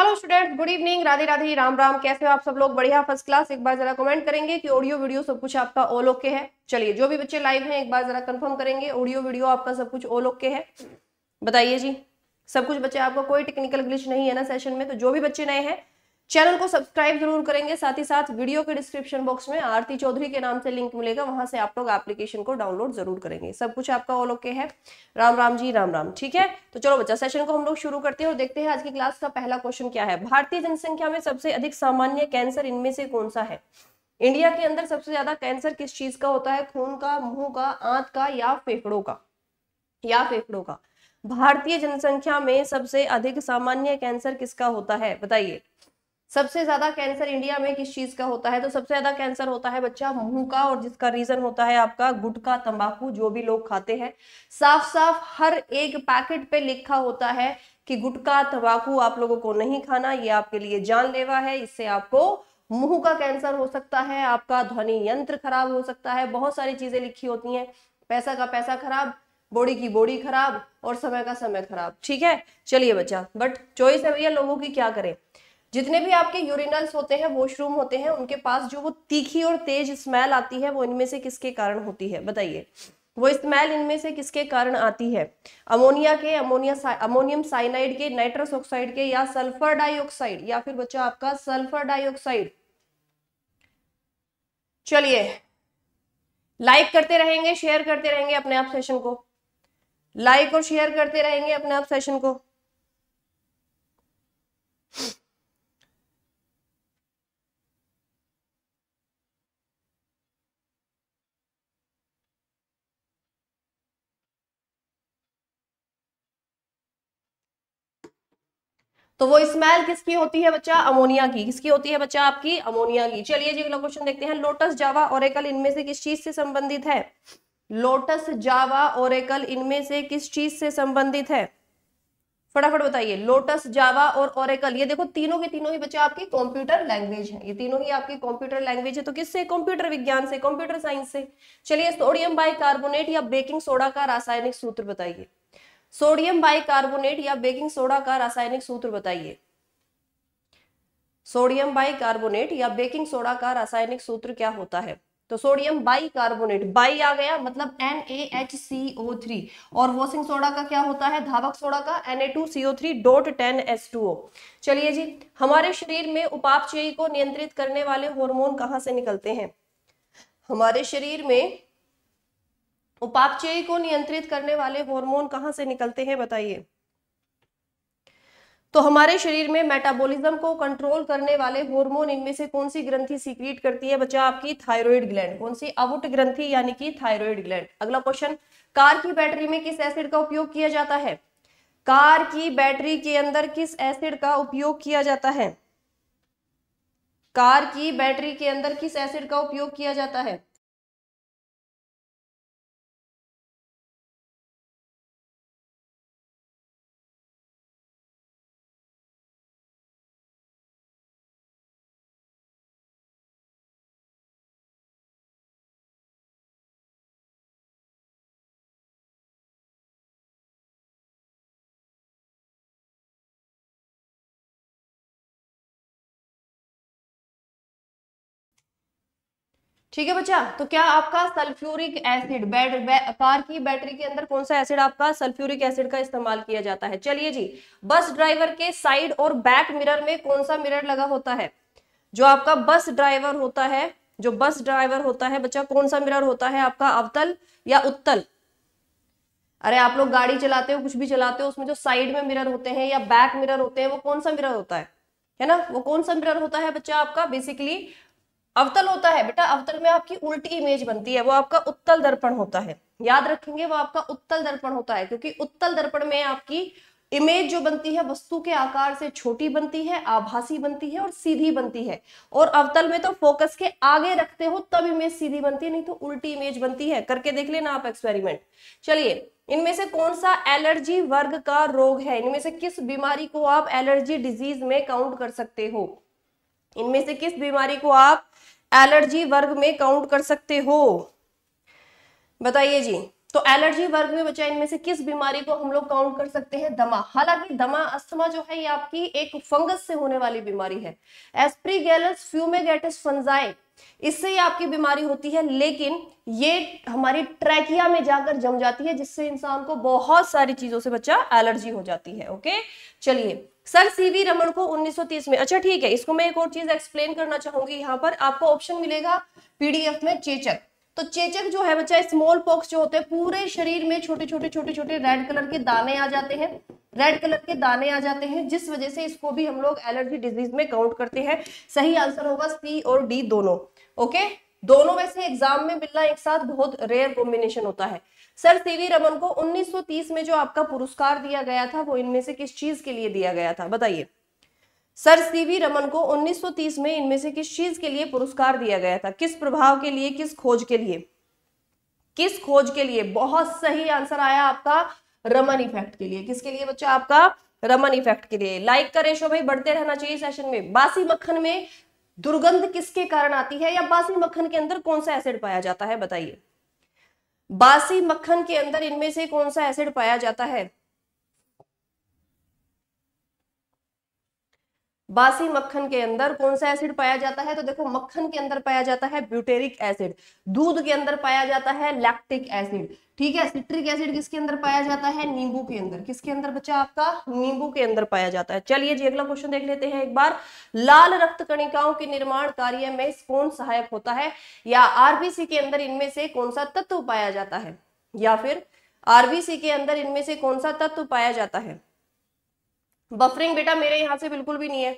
Hello students good evening Radhe Radhe Ram Ram कैसे हो आप सब लोग बढ़िया फर्स्ट क्लास एक बार जरा कमेंट करेंगे कि ऑडियो वीडियो सब कुछ आपका ऑल ओके है चलिए जो भी बच्चे लाइव हैं एक बार जरा कंफर्म करेंगे ऑडियो वीडियो आपका सब कुछ ऑल ओके है बताइए जी सब कुछ बच्चे आपका कोई टेक्निकल ग्लिच नहीं है ना सेशन में तो जो भी बच्चे नए हैं चैनल को सब्सक्राइब जरूर करेंगे साथ ही साथ वीडियो के डिस्क्रिप्शन बॉक्स में आरती चौधरी के नाम से लिंक मिलेगा वहां से आप लोग एप्लीकेशन को डाउनलोड जरूर करेंगे सब कुछ आपका ऑल ओके है राम राम जी राम राम ठीक है तो चलो बच्चा सेशन को हम लोग शुरू करते हैं और देखते हैं आज की क्लास का पहला क्वेश्चन क्या है भारतीय जनसंख्या में सबसे अधिक सामान्य कैंसर इनमें से कौन सा है इंडिया के अंदर सबसे ज्यादा कैंसर किस चीज का होता है खून का मुंह का आंत का या फेफड़ों का या फेफड़ों का भारतीय जनसंख्या में सबसे अधिक सामान्य कैंसर किसका होता है बताइए सबसे ज्यादा कैंसर इंडिया में किस चीज का होता है तो सबसे ज्यादा कैंसर होता है बच्चा मुंह का और जिसका रीजन होता है आपका गुटखा तंबाकू जो भी लोग खाते हैं साफ साफ हर एक पैकेट पे लिखा होता है कि गुटखा तंबाकू आप लोगों को नहीं खाना ये आपके लिए जानलेवा है इससे आपको मुंह का कैंसर हो सकता है आपका ध्वनि यंत्र खराब हो सकता है बहुत सारी चीजें लिखी होती हैं पैसा का पैसा खराब बॉडी की बॉडी खराब और समय का समय खराब ठीक है चलिए बच्चा बट चॉइस है भैया लोगों की क्या करें जितने भी आपके यूरिनल्स होते हैं वॉशरूम होते हैं उनके पास जो वो तीखी और तेज स्मेल आती है वो इनमें से किसके कारण होती है बताइए वो स्मेल इनमें से किसके कारण आती है अमोनिया के अमोनिया सा, अमोनियम साइनाइड के नाइट्रस ऑक्साइड के या सल्फर डाइऑक्साइड या फिर बच्चा आपका सल्फर डाइऑक्साइड चलिए लाइक करते रहेंगे शेयर करते रहेंगे अपने आप सेशन को लाइक और शेयर करते रहेंगे अपने आप सेशन को तो वो स्मेल किसकी होती है बच्चा अमोनिया की किसकी होती है बच्चा आपकी अमोनिया की चलिए जी अगला क्वेश्चन देखते हैं लोटस जावा ओरेकल इनमें से किस चीज से संबंधित है लोटस जावा और इनमें से किस चीज से संबंधित है फटाफट बताइए लोटस जावा और ओरेकल ये देखो तीनों के तीनों ही बच्चे आपकी कंप्यूटर लैंग्वेज है ये तीनों ही आपकी कंप्यूटर लैंग्वेज है तो किससे कंप्यूटर विज्ञान से कंप्यूटर साइंस से चलिए सोडियम बाइकार्बोनेट या बेकिंग सोडा का रासायनिक सूत्र बताइए सोडियम बाइकार्बोनेट या बेकिंग सोडा का रासायनिक सूत्र बताइए सोडियम बाइकार्बोनेट या बेकिंग सोडा का रासायनिक सूत्र क्या होता है तो सोडियम बाइकार्बोनेट बाई आ गया मतलब N A H C O three और वॉशिंग सोडा का क्या होता है धावक सोडा का N A two C O three dot ten S two O चलिए जी हमारे शरीर में उपापचयी को नियंत्रित करने वाले हॉर्मोन कहां से निकलते हैं हमारे शरीर में उपापचय को नियंत्रित करने वाले हार्मोन कहां से निकलते हैं बताइए तो हमारे शरीर में मेटाबॉलिज्म को कंट्रोल करने वाले हार्मोन इनमें से कौन सी ग्रंथि सीक्रेट करती है बच्चा आपकी थायराइड ग्लैंड कौन सी अवट ग्रंथि यानी कि थायराइड ग्लैंड अगला क्वेश्चन कार की बैटरी में किस एसिड का उपयोग किया जाता है कार की बैटरी के अंदर किस एसिड का उपयोग किया जाता है कार की बैटरी के अंदर किस एसिड का उपयोग किया जाता है ठीक है बच्चा तो क्या आपका सल्फ्यूरिक एसिड बैट बै, कार की बैटरी के अंदर कौन सा एसिड आपका सल्फ्यूरिक एसिड का इस्तेमाल किया जाता है चलिए जी बस ड्राइवर के साइड और बैक मिरर में कौन सा मिरर लगा होता है जो आपका बस ड्राइवर होता है जो बस ड्राइवर होता है बच्चा कौन सा मिरर होता है आपका अवतल या उत्तल अरे आप लोग गाड़ी चलाते हो कुछ भी चलाते हो उसमें जो साइड में मिरर होते हैं या बैक मिरर होते हैं वो कौन सा मिरर होता है है ना वो कौन सा मिरर होता है बच्चा आपका बेसिकली अवतल होता है बेटा अवतल में आपकी उल्टी इमेज बनती है वो आपका उत्तल दर्पण होता है याद रखेंगे वो आपका उत्तल दर्पण होता है क्योंकि उत्तल दर्पण में आपकी इमेज जो बनती है वस्तु के आकार से छोटी बनती है आभासी बनती है और सीधी बनती है और अवतल में तो फोकस के आगे रखते हो तब इमेज सीधी बनती है नहीं तो उल्टी इमेज बनती है करके देख लेना आप एक्सपेरिमेंट चलिए इनमें से कौन सा एलर्जी वर्ग का रोग है इनमें से किस बीमारी को आप एलर्जी डिजीज में काउंट कर सकते हो इनमें से किस बीमारी को आप एलर्जी वर्ग में काउंट कर सकते हो बताइए जी तो एलर्जी वर्ग में बच्चा इनमें से किस बीमारी को हम लोग काउंट कर सकते हैं दमा हालांकि दमा अस्थमा जो है ये आपकी एक फंगस से होने वाली बीमारी है एस्प्रीगेलस फ्यूमेगेटिस फंजाई इससे ये आपकी बीमारी होती है लेकिन ये हमारी ट्रैकिया में जाकर जम जाती है जिससे इंसान को बहुत सारी चीजों से बच्चा एलर्जी हो जाती है ओके चलिए सर सीवी रमन को 1930 में अच्छा ठीक है इसको मैं एक और चीज एक्सप्लेन करना चाहूंगी यहाँ पर आपको ऑप्शन मिलेगा पीडीएफ में चेचक तो चेचक जो है बच्चा स्मॉल पॉक्स जो होते हैं पूरे शरीर में छोटे छोटे छोटे छोटे रेड कलर के दाने आ जाते हैं रेड कलर के दाने आ जाते हैं जिस वजह से इसको भी हम लोग एलर्जी डिजीज में काउंट करते हैं सही आंसर होगा सी और डी दोनों ओके दोनों में से एग्जाम में मिलना एक साथ बहुत रेयर कॉम्बिनेशन होता है सर सीवी रमन को 1930 में जो आपका पुरस्कार दिया गया था वो इनमें से किस चीज के लिए दिया गया था बताइए सर सीवी रमन को 1930 में इनमें से किस चीज के लिए पुरस्कार दिया गया था किस प्रभाव के लिए किस खोज के लिए किस खोज के लिए बहुत सही आंसर आया आपका रमन इफेक्ट के लिए किसके लिए बच्चा आपका रमन इफेक्ट के लिए लाइक करे शो भाई बढ़ते रहना चाहिए सेशन में बासी मक्खन में दुर्गंध किसके कारण आती है या बासी मक्खन के अंदर कौन सा एसिड पाया जाता है बताइए बासी मक्खन के अंदर इनमें से कौन सा एसिड पाया जाता है बासी मक्खन के अंदर कौन सा एसिड पाया जाता है तो देखो मक्खन के अंदर पाया जाता है ब्यूटेरिक एसिड दूध के अंदर पाया जाता है लैक्टिक एसिड ठीक है सिट्रिक एसिड किसके अंदर पाया जाता है नींबू के अंदर किसके अंदर बच्चा आपका नींबू के अंदर पाया जाता है चलिए जी अगला क्वेश्चन देख लेते हैं एक बार लाल रक्त कणिकाओं के निर्माण कार्य में कौन सहायक होता है या आरबीसी के अंदर इनमें से कौन सा तत्व पाया जाता है या फिर आरबीसी के अंदर इनमें से कौन सा तत्व पाया जाता है बफरिंग बेटा मेरे यहाँ से बिल्कुल भी नहीं है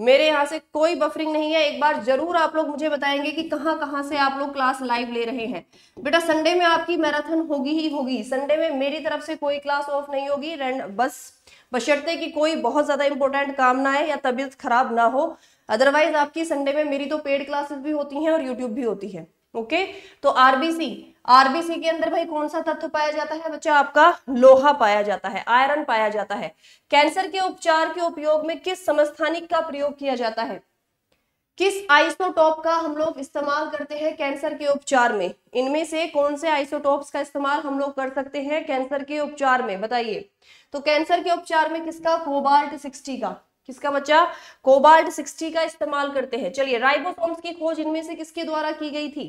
मेरे यहाँ से कोई बफरिंग नहीं है एक बार जरूर आप लोग मुझे बताएंगे कि कहाँ कहाँ से आप लोग क्लास लाइव ले रहे हैं बेटा संडे में आपकी मैराथन होगी ही होगी संडे में मेरी तरफ से कोई क्लास ऑफ नहीं होगी रेंड बस बशर्ते कि कोई बहुत ज्यादा इंपॉर्टेंट काम ना है या तबीयत खराब ना हो अदरवाइज आपकी संडे में मेरी तो पेड क्लासेस भी होती हैं और यूट्यूब भी होती है ओके तो आरबीसी आरबीसी के अंदर भाई कौन सा तत्व पाया जाता है बच्चा आपका लोहा पाया जाता है आयरन पाया जाता है कैंसर के उपचार के उपयोग में किस समस्थानिक का प्रयोग किया जाता है किस आइसोटॉप का हम लोग इस्तेमाल करते हैं कैंसर के उपचार में इनमें से कौन से आइसोटॉप्स का इस्तेमाल हम लोग कर सकते हैं कैंसर के उपचार में बताइए तो कैंसर के उपचार में किसका कोबाल्ट सिक्सटी का किसका बच्चा कोबाल्ट सिक्सटी का इस्तेमाल करते हैं चलिए राइबोसोम्स की खोज इनमें से किसके द्वारा की गई थी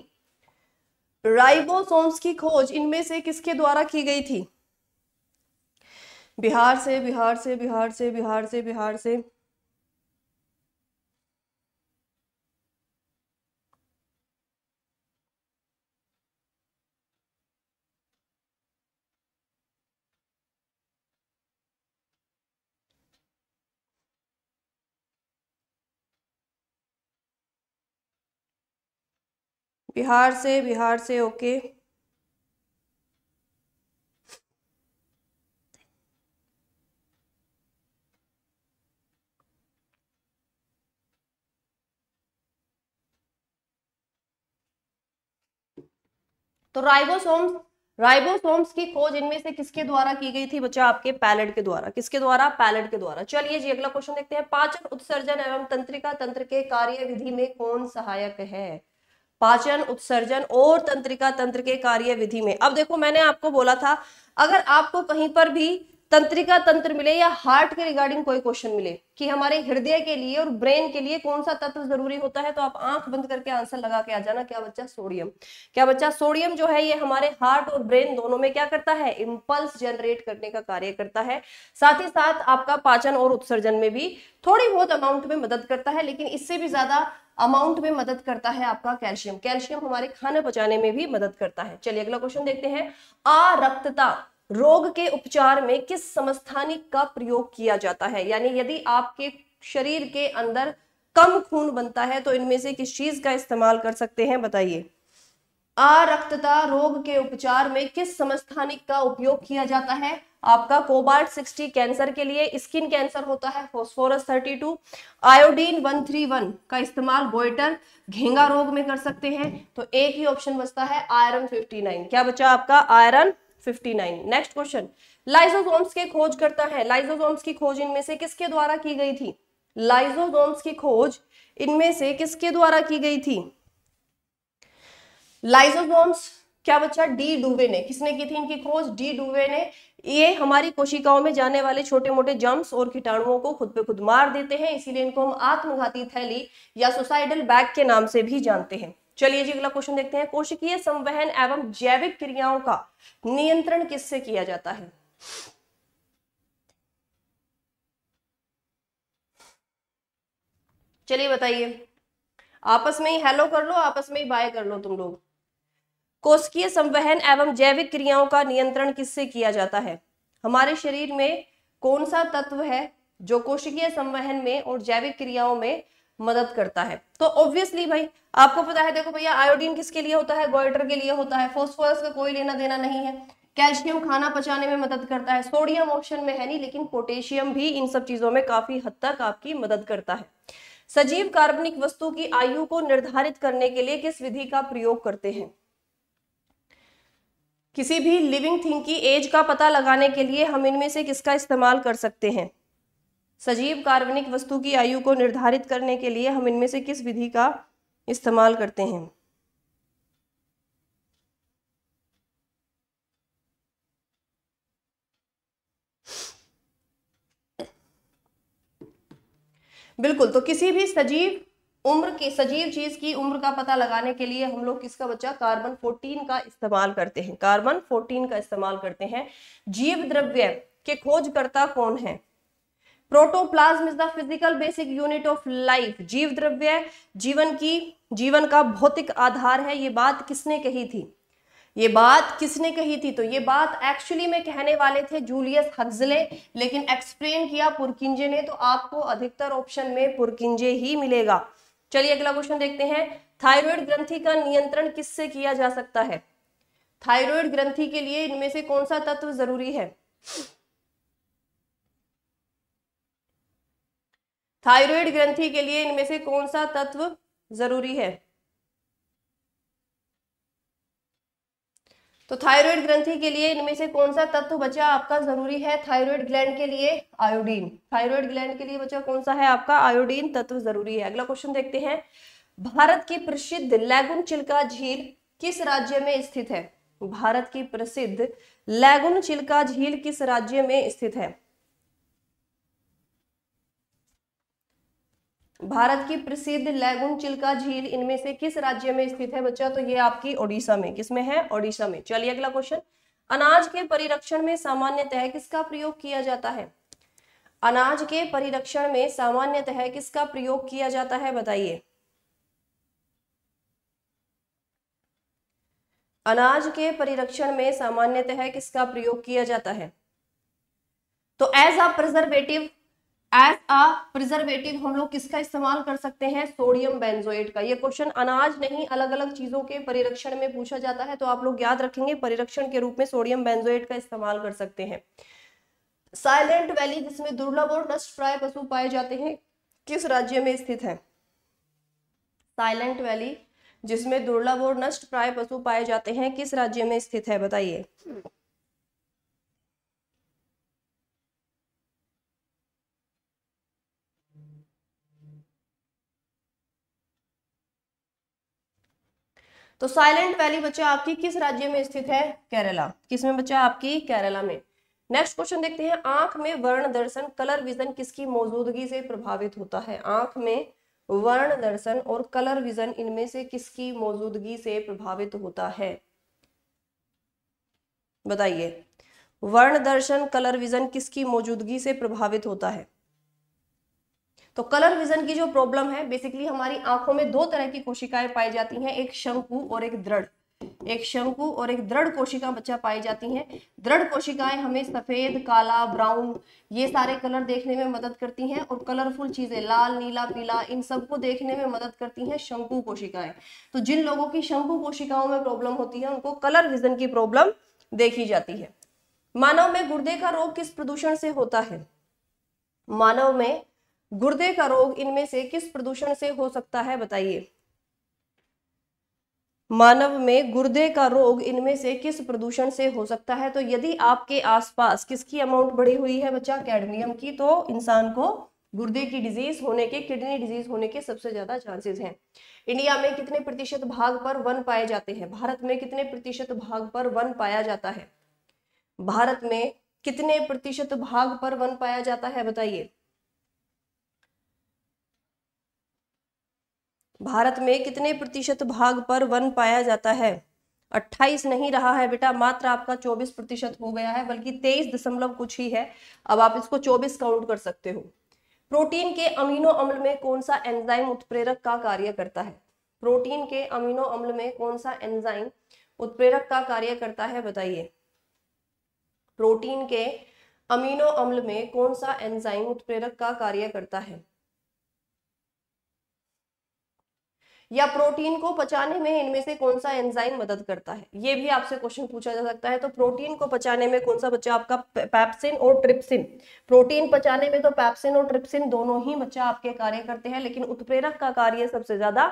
राइबोसोम्स की खोज इनमें से किसके द्वारा की गई थी बिहार से बिहार से बिहार से बिहार से बिहार से बिहार से बिहार से ओके तो राइबोसोम्स राइबोसोम्स की खोज इनमें से किसके द्वारा की गई थी बच्चा आपके पैलेट के द्वारा किसके द्वारा पैलेट के द्वारा चलिए जी अगला क्वेश्चन देखते हैं पाचन उत्सर्जन एवं तंत्रिका तंत्र के कार्य विधि में कौन सहायक है पाचन उत्सर्जन और तंत्रिका तंत्र के कार्य विधि में अब देखो मैंने आपको बोला था अगर आपको कहीं पर भी तंत्रिका तंत्र मिले या हार्ट के रिगार्डिंग कोई क्वेश्चन मिले कि हमारे हृदय के लिए और ब्रेन के लिए कौन सा तत्व जरूरी होता है तो आप आंख बंद करके आंसर लगा के आ जाना क्या बच्चा सोडियम क्या बच्चा सोडियम जो है ये हमारे हार्ट और ब्रेन दोनों में क्या करता है इम्पल्स जनरेट करने का कार्य करता है साथ ही साथ आपका पाचन और उत्सर्जन में भी थोड़ी बहुत अमाउंट में मदद करता है लेकिन इससे भी ज्यादा अमाउंट में मदद करता है आपका कैल्शियम कैल्शियम हमारे खाना पचाने में भी मदद करता है चलिए अगला क्वेश्चन देखते हैं रक्तता रोग के उपचार में किस समस्थानिक का प्रयोग किया जाता है यानी यदि आपके शरीर के अंदर कम खून बनता है तो इनमें से किस चीज का इस्तेमाल कर सकते हैं बताइए अरक्तता रोग के उपचार में किस समस्थानिक का उपयोग किया जाता है आपका कोबाल्ट 60 कैंसर के लिए स्किन कैंसर होता है फोस्फोरस 32 आयोडीन 131 का इस्तेमाल गोइटर घेंगा रोग में कर सकते हैं तो एक ही ऑप्शन बचता है आयरन 59 क्या बचा आपका आयरन 59 नेक्स्ट क्वेश्चन लाइजोजोम्स के खोज करता है लाइजोजोम्स की खोज इनमें से किसके द्वारा की गई थी लाइजोजोम्स की खोज इनमें से किसके द्वारा की गई थी लाइजोबोम्स क्या बच्चा डी डूबे ने किसने की थी इनकी खोज डी डूबे ने ये हमारी कोशिकाओं में जाने वाले छोटे मोटे जम्स और कीटाणुओं को खुद पे खुद मार देते हैं इसीलिए इनको हम आत्मघाती थैली या सुसाइडल बैग के नाम से भी जानते हैं चलिए जी अगला क्वेश्चन देखते हैं कोशिकीय संवहन एवं जैविक क्रियाओं का नियंत्रण किससे किया जाता है चलिए बताइए आपस में ही हेलो कर लो आपस में ही बाय कर लो तुम लोग कोशिकीय संवहन एवं जैविक क्रियाओं का नियंत्रण किससे किया जाता है हमारे शरीर में कौन सा तत्व है जो कोशिकीय संवहन में और जैविक क्रियाओं में मदद करता है तो ऑब्वियसली भाई आपको पता है देखो भैया आयोडीन किसके लिए होता है गोइटर के लिए होता है फोस्फोरस का कोई लेना देना नहीं है कैल्शियम खाना पचाने में मदद करता है सोडियम ऑप्शन में है नहीं लेकिन पोटेशियम भी इन सब चीजों में काफी हद तक आपकी मदद करता है सजीव कार्बनिक वस्तु की आयु को निर्धारित करने के लिए किस विधि का प्रयोग करते हैं किसी भी लिविंग थिंग की एज का पता लगाने के लिए हम इनमें से किसका इस्तेमाल कर सकते हैं सजीव कार्बनिक वस्तु की आयु को निर्धारित करने के लिए हम इनमें से किस विधि का इस्तेमाल करते हैं बिल्कुल तो किसी भी सजीव उम्र के सजीव चीज की उम्र का पता लगाने के लिए हम लोग किसका बच्चा कार्बन 14 का इस्तेमाल करते हैं कार्बन 14 का इस्तेमाल करते हैं जीव द्रव्य के खोजकर्ता कौन है protoplasm is the physical basic unit of life जीव द्रव्य जीवन की जीवन का भौतिक आधार है ये बात किसने कही थी ये बात किसने कही थी तो ये बात एक्चुअली में कहने वाले थे जूलियस हक्सले लेकिन एक्सप्लेन किया पुरकिंजे ने तो आपको अधिकतर ऑप्शन में पुरकिंजे ही मिलेगा चलिए अगला क्वेश्चन देखते हैं थायराइड ग्रंथि का नियंत्रण किससे किया जा सकता है थायराइड ग्रंथि के लिए इनमें से कौन सा तत्व जरूरी है थायराइड ग्रंथि के लिए इनमें से कौन सा तत्व जरूरी है तो थायराइड ग्रंथि के लिए इनमें से कौन सा तत्व बचा आपका जरूरी है थायराइड ग्लैंड के लिए आयोडीन थायराइड ग्लैंड के लिए बचा कौन सा है आपका आयोडीन तत्व जरूरी है अगला क्वेश्चन देखते हैं भारत की प्रसिद्ध लैगुन चिल्का झील किस राज्य में स्थित है भारत की प्रसिद्ध लैगुन चिल्का झील किस राज्य में स्थित है भारत की प्रसिद्ध लैगुन चिल्का झील इनमें से किस राज्य में स्थित है बच्चा तो ये आपकी ओडिशा में किसमें है ओडिशा में चलिए अगला क्वेश्चन अनाज के परिरक्षण में सामान्यतः किसका प्रयोग किया जाता है अनाज के परिरक्षण में सामान्यतः किसका प्रयोग किया जाता है बताइए अनाज के परिरक्षण में सामान्यतः किसका प्रयोग किया जाता है तो as a preservative as a preservative हम लोग किसका इस्तेमाल कर सकते हैं सोडियम बेंजोएट का ये क्वेश्चन अनाज नहीं अलग अलग चीजों के परिरक्षण में पूछा जाता है तो आप लोग याद रखेंगे परिरक्षण के रूप में सोडियम बेंजोएट का इस्तेमाल कर सकते हैं साइलेंट वैली जिसमें दुर्लभ और नष्ट प्राय पशु पाए जाते हैं किस राज्य में स्थित है साइलेंट वैली जिसमें दुर्लभ और नष्ट प्राय पशु पाए जाते हैं किस राज्य में स्थित है बताइए तो साइलेंट वैली बच्चा आपकी किस राज्य में स्थित है केरला किस में बच्चा आपकी केरला में नेक्स्ट क्वेश्चन देखते हैं आंख में वर्ण दर्शन कलर विजन किसकी मौजूदगी से प्रभावित होता है आंख में वर्ण दर्शन और कलर विजन इनमें से किसकी मौजूदगी से प्रभावित होता है बताइए वर्ण दर्शन कलर विजन किसकी मौजूदगी से प्रभावित होता है तो कलर विजन की जो प्रॉब्लम है बेसिकली हमारी आंखों में दो तरह की कोशिकाएं पाई जाती हैं एक शंकु और एक दृढ़ एक शंकु और एक दृढ़ कोशिका बच्चा पाई जाती हैं दृढ़ कोशिकाएं हमें सफेद काला ब्राउन ये सारे कलर देखने में मदद करती हैं और कलरफुल चीजें लाल नीला पीला इन सबको देखने में मदद करती हैं शंकु कोशिकाएं तो जिन लोगों की शंकु कोशिकाओं में प्रॉब्लम होती है उनको कलर विजन की प्रॉब्लम देखी जाती है मानव में गुर्दे का रोग किस प्रदूषण से होता है मानव में गुर्दे का रोग इनमें से किस प्रदूषण से हो सकता है बताइए मानव में गुर्दे का रोग इनमें से किस प्रदूषण से हो सकता है तो यदि आपके आसपास किसकी अमाउंट बढ़ी हुई है बच्चा कैडमियम की तो इंसान को गुर्दे की डिजीज होने के किडनी डिजीज होने के सबसे ज्यादा चांसेस हैं इंडिया में कितने प्रतिशत भाग पर वन पाए जाते हैं भारत में कितने प्रतिशत भाग पर वन पाया जाता है भारत में कितने प्रतिशत भाग पर वन पाया जाता है बताइए भारत में कितने प्रतिशत भाग पर वन पाया जाता है 28 नहीं रहा है बेटा मात्र आपका 24 प्रतिशत हो गया है बल्कि 23 दशमलव कुछ ही है अब आप इसको 24 काउंट कर सकते हो प्रोटीन के अमीनो अम्ल में कौन सा एंजाइम उत्प्रेरक का कार्य करता है प्रोटीन के अमीनो अम्ल में कौन सा एंजाइम उत्प्रेरक का कार्य करता है बताइए प्रोटीन के अमीनो अम्ल में कौन सा एंजाइम उत्प्रेरक का कार्य करता है या प्रोटीन को पचाने में इनमें से कौन सा एंजाइम मदद करता है ये भी आपसे क्वेश्चन पूछा जा सकता है तो प्रोटीन को पचाने में कौन सा बच्चा आपका पैप्सिन और ट्रिप्सिन प्रोटीन पचाने में तो पैप्सिन और ट्रिप्सिन दोनों ही बच्चा आपके कार्य करते हैं लेकिन उत्प्रेरक का कार्य सबसे ज्यादा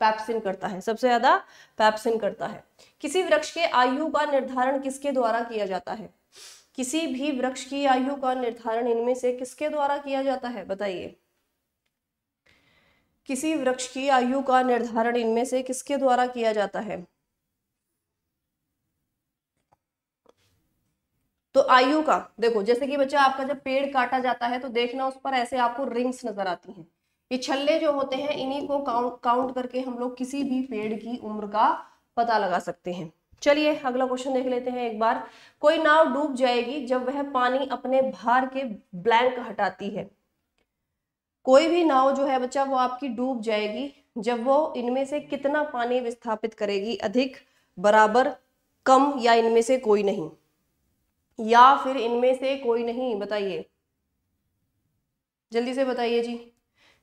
पैप्सिन करता है सबसे ज्यादा पैप्सिन करता है किसी वृक्ष के आयु का निर्धारण किसके द्वारा किया जाता है किसी भी वृक्ष की आयु का निर्धारण इनमें से किसके द्वारा किया जाता है बताइए किसी वृक्ष की आयु का निर्धारण इनमें से किसके द्वारा किया जाता है तो आयु का देखो जैसे कि बच्चा आपका जब पेड़ काटा जाता है तो देखना उस पर ऐसे आपको रिंग्स नजर आती हैं ये छल्ले जो होते हैं इन्हीं को काउंट काउंट करके हम लोग किसी भी पेड़ की उम्र का पता लगा सकते हैं चलिए अगला क्वेश्चन देख लेते हैं एक बार कोई नाव डूब जाएगी जब वह पानी अपने भार के ब्लैंक हटाती है कोई भी नाव जो है बच्चा वो आपकी डूब जाएगी जब वो इनमें से कितना पानी विस्थापित करेगी अधिक बराबर कम या इनमें से कोई नहीं या फिर इनमें से कोई नहीं बताइए जल्दी से बताइए जी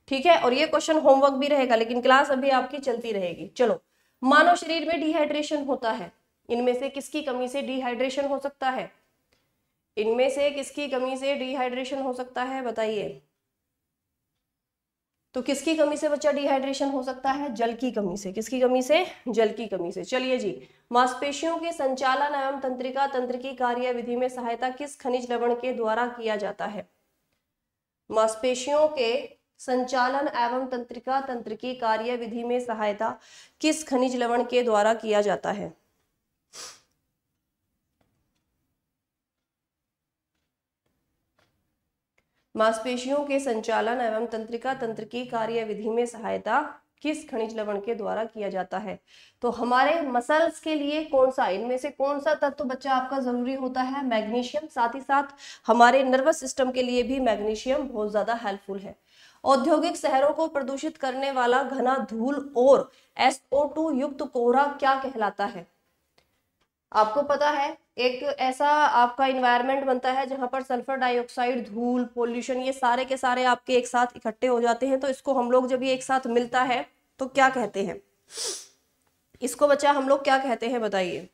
ठीक है और ये क्वेश्चन होमवर्क भी रहेगा लेकिन क्लास अभी आपकी चलती रहेगी चलो मानव शरीर में डिहाइड्रेशन होता है इनमें से किसकी कमी से डिहाइड्रेशन हो सकता है इनमें से किसकी कमी से डिहाइड्रेशन हो सकता है बताइए तो किसकी कमी से बच्चा डिहाइड्रेशन हो सकता है जल की कमी से किसकी कमी से जल की कमी से चलिए जी मांसपेशियों के संचालन एवं तंत्रिका तंत्र की कार्य विधि में सहायता किस खनिज लवण के द्वारा किया जाता है मांसपेशियों के संचालन एवं तंत्रिका तंत्र की कार्य विधि में सहायता किस खनिज लवण के द्वारा किया जाता है मांसपेशियों के संचालन एवं तंत्रिका तंत्र की कार्य विधि में सहायता किस खनिज लवण के द्वारा किया जाता है तो हमारे मसल्स के लिए कौन सा इनमें से कौन सा तत्व तो बच्चा आपका जरूरी होता है मैग्नीशियम साथ ही साथ हमारे नर्वस सिस्टम के लिए भी मैग्नीशियम बहुत ज्यादा हेल्पफुल है औद्योगिक शहरों को प्रदूषित करने वाला घना धूल और एसओ युक्त कोहरा क्या कहलाता है आपको पता है एक ऐसा आपका इन्वायरमेंट बनता है जहां पर सल्फर डाइऑक्साइड धूल पोल्यूशन ये सारे के सारे आपके एक साथ इकट्ठे हो जाते हैं तो इसको हम लोग जब ये एक साथ मिलता है तो क्या कहते हैं इसको बच्चा हम लोग क्या कहते हैं बताइए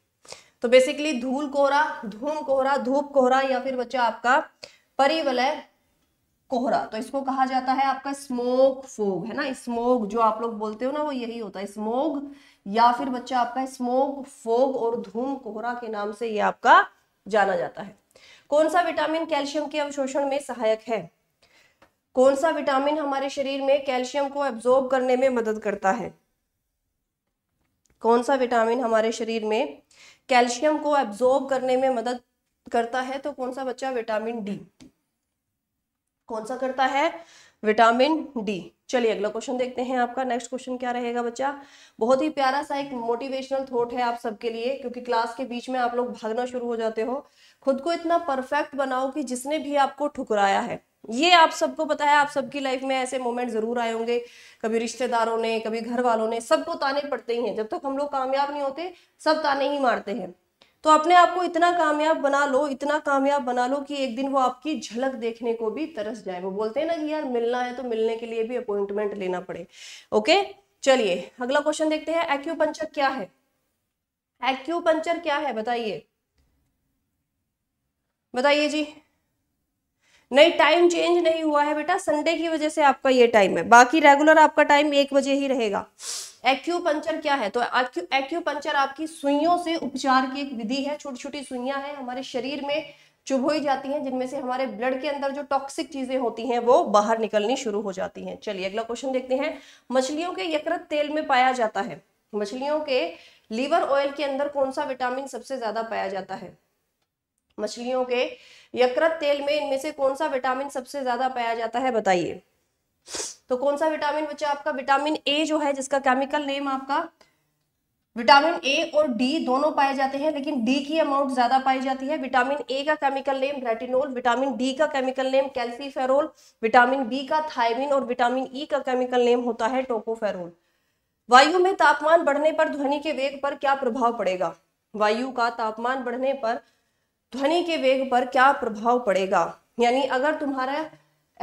तो बेसिकली धूल कोहरा धूम कोहरा धूप कोहरा या फिर बच्चा आपका परिवलय कोहरा तो इसको कहा जाता है आपका स्मोक फोग है ना स्मोक जो आप लोग बोलते हो ना वो यही होता है स्मोग या फिर बच्चा आपका स्मोक फोग और धूम कोहरा के नाम से ये आपका जाना जाता है कौन सा विटामिन कैल्शियम के अवशोषण में सहायक है कौन सा विटामिन हमारे शरीर में कैल्शियम को एब्जॉर्ब करने में मदद करता है कौन सा विटामिन हमारे शरीर में कैल्शियम को एब्जॉर्ब करने में मदद करता है तो कौन सा बच्चा विटामिन डी कौन सा करता है विटामिन डी चलिए अगला क्वेश्चन देखते हैं आपका नेक्स्ट क्वेश्चन क्या रहेगा बच्चा बहुत ही प्यारा सा एक मोटिवेशनल थॉट है आप सबके लिए क्योंकि क्लास के बीच में आप लोग भागना शुरू हो जाते हो खुद को इतना परफेक्ट बनाओ कि जिसने भी आपको ठुकराया है ये आप सबको पता है आप सबकी लाइफ में ऐसे मोमेंट जरूर आए होंगे कभी रिश्तेदारों ने कभी घर वालों ने सबको ताने पड़ते ही हैं जब तक हम लोग कामयाब नहीं होते सब ताने ही मारते हैं तो अपने आप को इतना कामयाब बना लो इतना कामयाब बना लो कि एक दिन वो आपकी झलक देखने को भी तरस जाए वो बोलते हैं ना कि यार मिलना है तो मिलने के लिए भी अपॉइंटमेंट लेना पड़े ओके चलिए अगला क्वेश्चन देखते हैं पंचर क्या है एक्यू पंचर क्या है बताइए बताइए जी नहीं टाइम चेंज नहीं हुआ है बेटा संडे की वजह से आपका ये टाइम है बाकी रेगुलर आपका टाइम एक बजे ही रहेगा एक्यूपंचर क्या है तो एक्यूपंचर आपकी सुइयों से उपचार की एक विधि है छोटी छोटी सुइयां हैं हमारे शरीर में चुभोई जाती हैं जिनमें से हमारे ब्लड के अंदर जो टॉक्सिक चीजें होती हैं वो बाहर निकलनी शुरू हो जाती हैं चलिए अगला क्वेश्चन देखते हैं मछलियों के यकृत तेल में पाया जाता है मछलियों के लीवर ऑयल के अंदर कौन सा विटामिन सबसे ज्यादा पाया जाता है मछलियों के यकृत तेल में इनमें से कौन सा विटामिन सबसे ज्यादा पाया जाता है बताइए तो कौन सा विटामिन बचा आपका विटामिन ए जो है जिसका केमिकल नेम आपका विटामिन ए और डी दोनों पाए जाते हैं लेकिन डी की अमाउंट ज्यादा पाई जाती है विटामिन ए का chemical name retinol vitamin D का chemical name calciferol vitamin B का थायमिन और विटामिन ई e का केमिकल नेम होता है टोकोफेरोल वायु में तापमान बढ़ने पर ध्वनि के वेग पर क्या प्रभाव पड़ेगा वायु का तापमान बढ़ने पर ध्वनि के वेग पर क्या प्रभाव पड़ेगा यानी अगर तुम्हारा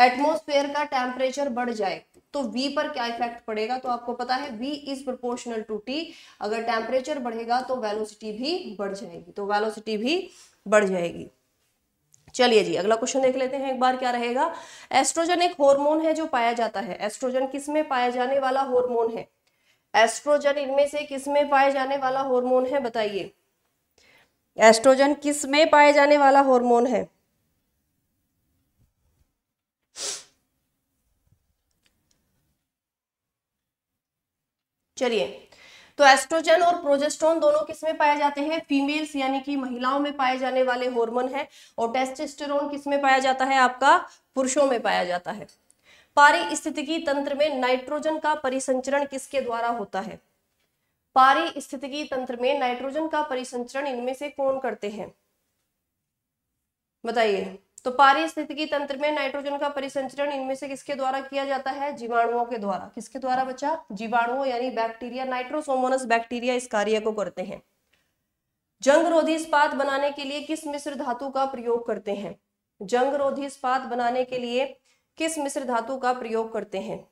एटमोस्फेयर का टेम्परेचर बढ़ जाए तो V पर क्या इफेक्ट पड़ेगा तो आपको पता है V is proportional to T अगर टेम्परेचर बढ़ेगा तो वेलोसिटी भी बढ़ जाएगी तो वेलोसिटी भी बढ़ जाएगी चलिए जी अगला क्वेश्चन देख लेते हैं एक बार क्या रहेगा एस्ट्रोजन एक हार्मोन है जो पाया जाता है एस्ट्रोजन किस में पाया जाने वाला हार्मोन है एस्ट्रोजन इनमें से किस में पाए जाने वाला हार्मोन है बताइए एस्ट्रोजन किस में पाए जाने वाला हार्मोन है चलिए तो एस्ट्रोजन और प्रोजेस्ट्रॉन दोनों किसमें पाए जाते हैं फीमेल्स यानी कि महिलाओं में पाए जाने वाले हार्मोन है और टेस्टेस्टेरोन किसमें पाया जाता है आपका पुरुषों में पाया जाता है पारिस्थितिकी तंत्र में नाइट्रोजन का परिसंचरण किसके द्वारा होता है पारिस्थितिकी तंत्र में नाइट्रोजन का परिसंचरण इनमें से कौन करते हैं बताइए तो पारिस्थितिकी तंत्र में नाइट्रोजन का परिसंचरण इनमें से किसके द्वारा किया जाता है जीवाणुओं के द्वारा किसके द्वारा बच्चा जीवाणुओं यानी बैक्टीरिया नाइट्रोसोमोनस बैक्टीरिया इस कार्य को करते हैं जंग रोधी इस्पात बनाने के लिए किस मिश्र धातु का प्रयोग करते हैं जंग रोधी इस्पात बनाने के लिए किस मिश्र धातु का प्रयोग करते हैं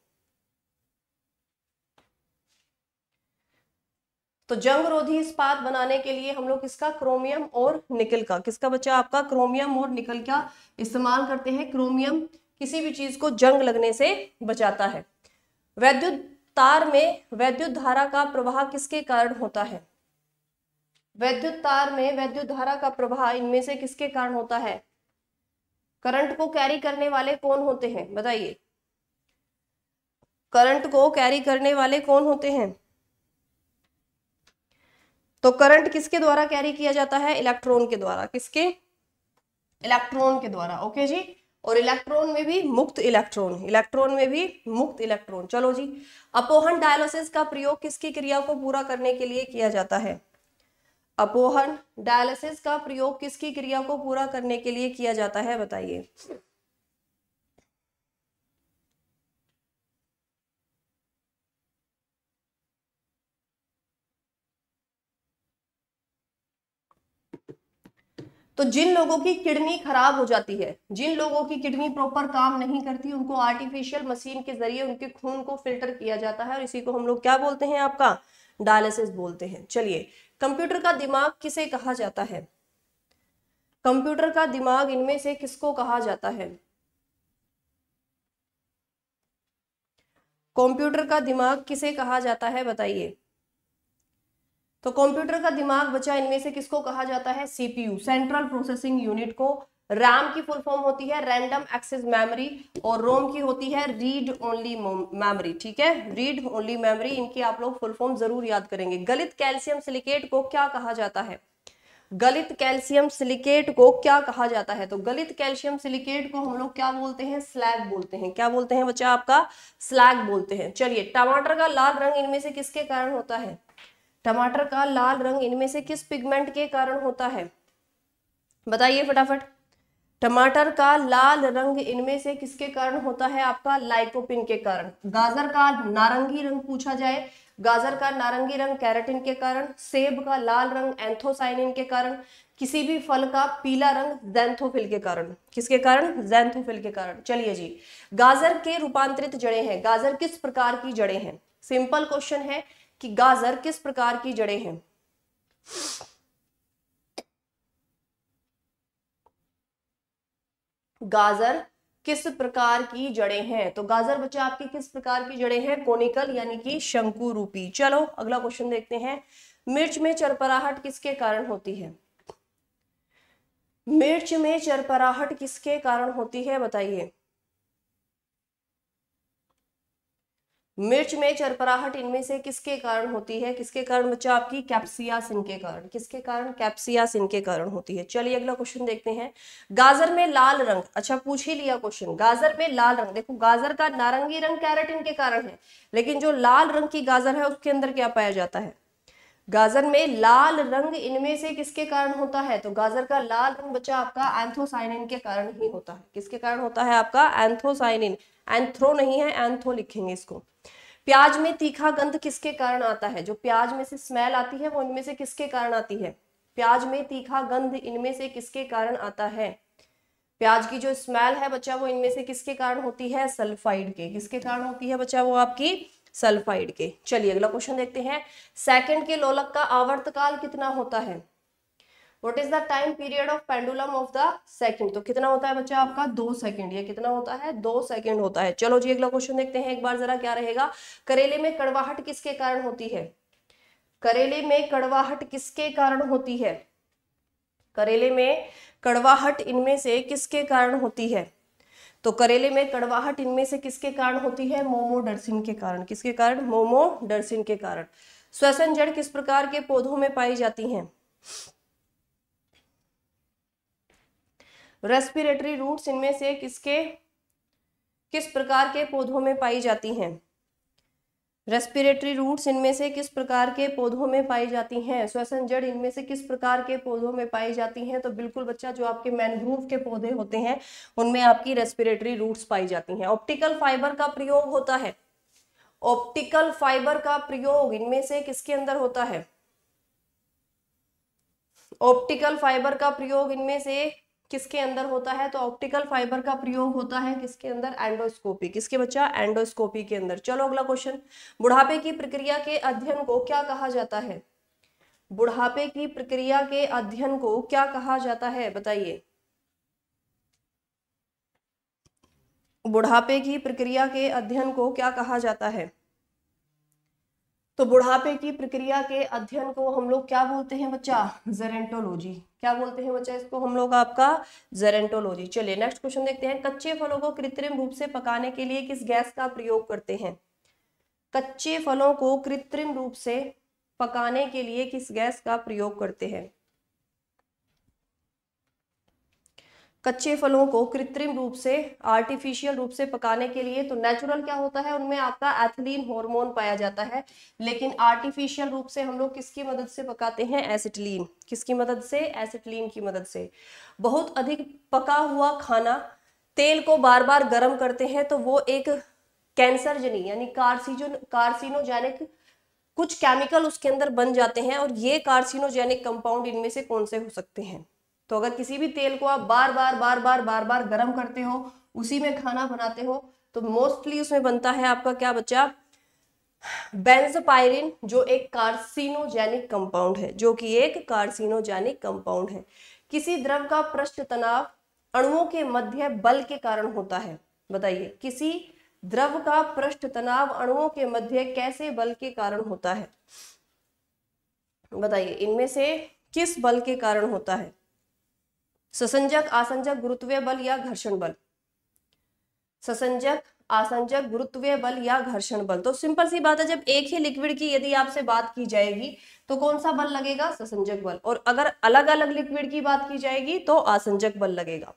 तो जंग रोधी इस्पात बनाने के लिए हम लोग किसका क्रोमियम और निकल का किसका बच्चा आपका क्रोमियम और निकल का इस्तेमाल करते हैं क्रोमियम किसी भी चीज को जंग लगने से बचाता है वैद्युत तार में वैद्युत धारा का प्रवाह किसके कारण होता है वैद्युत तार में वैद्युत धारा का प्रवाह इनमें से किसके कारण होता है करंट को कैरी करने वाले कौन होते हैं बताइए करंट को कैरी करने वाले कौन होते हैं तो करंट किसके द्वारा कैरी किया जाता है इलेक्ट्रॉन के द्वारा किसके इलेक्ट्रॉन के द्वारा ओके जी और इलेक्ट्रॉन में भी मुक्त इलेक्ट्रॉन इलेक्ट्रॉन में भी मुक्त इलेक्ट्रॉन चलो जी अपोहन डायलिसिस का प्रयोग किसकी क्रिया को पूरा करने के लिए किया जाता है अपोहन डायलिसिस का प्रयोग किसकी क्रिया को पूरा करने के लिए किया जाता है बताइए तो जिन लोगों की किडनी खराब हो जाती है जिन लोगों की किडनी प्रॉपर काम नहीं करती उनको आर्टिफिशियल मशीन के जरिए उनके खून को फिल्टर किया जाता है और इसी को हम लोग क्या बोलते हैं आपका डायलिसिस बोलते हैं चलिए कंप्यूटर का दिमाग किसे कहा जाता है कंप्यूटर का दिमाग इनमें से किसको कहा जाता है कंप्यूटर का दिमाग किसे कहा जाता है बताइए तो कंप्यूटर का दिमाग बचा इनमें से किसको कहा जाता है सीपीयू सेंट्रल प्रोसेसिंग यूनिट को रैम की फुल फॉर्म होती है रैंडम एक्सेस मेमोरी और रोम की होती है रीड ओनली मेमोरी ठीक है रीड ओनली मेमोरी इनकी आप लोग फुल फॉर्म जरूर याद करेंगे गलित कैल्शियम सिलिकेट को क्या कहा जाता है गलित कैल्शियम सिलिकेट को क्या कहा जाता है तो गलित कैल्शियम सिलिकेट को हम लोग क्या बोलते हैं स्लैग बोलते हैं क्या बोलते हैं बच्चा आपका स्लैग बोलते हैं चलिए टमाटर का लाल रंग इनमें से किसके कारण होता है टमाटर का लाल रंग इनमें से किस पिगमेंट के कारण होता है बताइए फटाफट टमाटर का लाल रंग इनमें से किसके कारण होता है आपका लाइकोपिन के कारण गाजर का नारंगी रंग पूछा जाए गाजर का नारंगी रंग कैरेटिन के कारण सेब का लाल रंग एंथोसाइनिन के कारण किसी भी फल का पीला रंग जैंथोफिल के कारण किसके कारण जैंथोफिल के कारण चलिए जी गाजर के रूपांतरित जड़े हैं गाजर किस प्रकार की जड़े हैं सिंपल क्वेश्चन है कि गाजर किस प्रकार की जड़ें हैं गाजर किस प्रकार की जड़ें हैं तो गाजर बच्चे आपकी किस प्रकार की जड़ें हैं कोनिकल यानी कि शंकु रूपी चलो अगला क्वेश्चन देखते हैं मिर्च में चरपराहट किसके कारण होती है मिर्च में चरपराहट किसके कारण होती है बताइए मिर्च में चरपराहट इनमें से किसके कारण होती है किसके कारण बच्चा आपकी कैप्सियास इनके कारण किसके कारण कैप्सियास इनके कारण होती है चलिए अगला क्वेश्चन देखते हैं गाजर में लाल रंग अच्छा पूछ ही लिया क्वेश्चन गाजर में लाल रंग देखो गाजर का नारंगी रंग कैरेटिन के कारण है लेकिन जो लाल रंग की गाजर है उसके अंदर क्या पाया जाता है गाजर में लाल रंग इनमें से किसके कारण होता है तो गाजर का लाल रंग बच्चा आपका एंथोसाइनिन के कारण ही होता है किसके कारण होता है आपका एंथोसाइनिन एंथ्रो नहीं है एंथो लिखेंगे इसको प्याज में तीखा गंध किसके कारण आता है जो प्याज में से स्मेल आती है वो इनमें से किसके कारण आती है प्याज में तीखा गंध इनमें से किसके कारण आता है प्याज की जो स्मेल है बच्चा वो इनमें से किसके कारण होती है सल्फाइड के किसके कारण होती है बच्चा वो आपकी सल्फाइड के चलिए अगला क्वेश्चन देखते हैं सेकंड के लोलक का आवर्तकाल कितना होता है what is the time period of pendulum of the second तो कितना होता है बच्चा आपका दो सेकेंड ये कितना होता है दो सेकेंड होता है चलो जी अगला क्वेश्चन देखते हैं एक बार जरा क्या रहेगा करेले में कड़वाहट किसके कारण होती है करेले में कड़वाहट किसके कारण होती है करेले में कड़वाहट इनमें से किसके कारण होती है तो करेले में कड़वाहट इनमें से किसके कारण होती है मोमो डरसिन के कारण किसके कारण मोमो डरसिन के कारण श्वसन जड़ किस प्रकार के पौधों में पाई जाती हैं रेस्पिरेटरी रूट्स इनमें से किसके किस प्रकार के पौधों में पाई जाती हैं रेस्पिरेटरी रूट्स इनमें से किस प्रकार के पौधों में पाई जाती हैं श्वसन जड़ इनमें से किस प्रकार के पौधों में पाई जाती हैं तो बिल्कुल बच्चा जो आपके मैनग्रूव के पौधे होते हैं उनमें आपकी रेस्पिरेटरी रूट्स पाई जाती हैं ऑप्टिकल फाइबर का प्रयोग होता है ऑप्टिकल फाइबर का प्रयोग इनमें से किसके अंदर होता है ऑप्टिकल फाइबर का प्रयोग इनमें से किसके अंदर होता है तो ऑप्टिकल फाइबर का प्रयोग होता है किसके अंदर एंडोस्कोपी किसके बच्चा एंडोस्कोपी के अंदर चलो अगला क्वेश्चन बुढ़ापे की प्रक्रिया के अध्ययन को क्या कहा जाता है बुढ़ापे की प्रक्रिया के अध्ययन को क्या कहा जाता है बताइए बुढ़ापे की प्रक्रिया के अध्ययन को क्या कहा जाता है तो बुढ़ापे की प्रक्रिया के अध्ययन को हम लोग क्या बोलते हैं बच्चा जेरेंटोलॉजी क्या बोलते हैं बच्चा इसको हम लोग आपका जेरेंटोलॉजी चलिए नेक्स्ट क्वेश्चन देखते हैं कच्चे फलों को कृत्रिम रूप से पकाने के लिए किस गैस का प्रयोग करते हैं कच्चे फलों को कृत्रिम रूप से पकाने के लिए किस गैस का प्रयोग करते हैं कच्चे फलों को कृत्रिम रूप से आर्टिफिशियल रूप से पकाने के लिए तो नेचुरल क्या होता है उनमें आपका एथिलीन हार्मोन पाया जाता है लेकिन आर्टिफिशियल रूप से हम लोग किसकी मदद से पकाते हैं एसिटिलीन किसकी मदद से एसिटिलीन की मदद से बहुत अधिक पका हुआ खाना तेल को बार बार गर्म करते हैं तो वो एक कैंसरजनी यानी कार्सिजो कार्सिनोजेनिक कुछ केमिकल उसके अंदर बन जाते हैं और ये कार्सिनोजेनिक कंपाउंड इनमें से कौन से हो सकते हैं तो अगर किसी भी तेल को आप बार बार बार बार बार बार गर्म करते हो उसी में खाना बनाते हो तो मोस्टली उसमें बनता है आपका क्या बच्चा बेंजपायरिन जो एक कार्सिनोजेनिक कंपाउंड है जो कि एक कार्सिनोजेनिक कंपाउंड है किसी द्रव का पृष्ठ तनाव अणुओं के मध्य बल के कारण होता है बताइए किसी द्रव का पृष्ठ तनाव अणुओं के मध्य कैसे बल के कारण होता है बताइए इनमें से किस बल के कारण होता है ससंजक आसंजक गुरुत्वीय बल या घर्षण बल ससंजक आसंजक गुरुत्वीय बल या घर्षण बल तो सिंपल सी बात है जब एक ही लिक्विड की यदि आपसे बात की जाएगी तो कौन सा बल लगेगा ससंजक बल और अगर अलग अलग लिक्विड की बात की जाएगी तो आसंजक बल लगेगा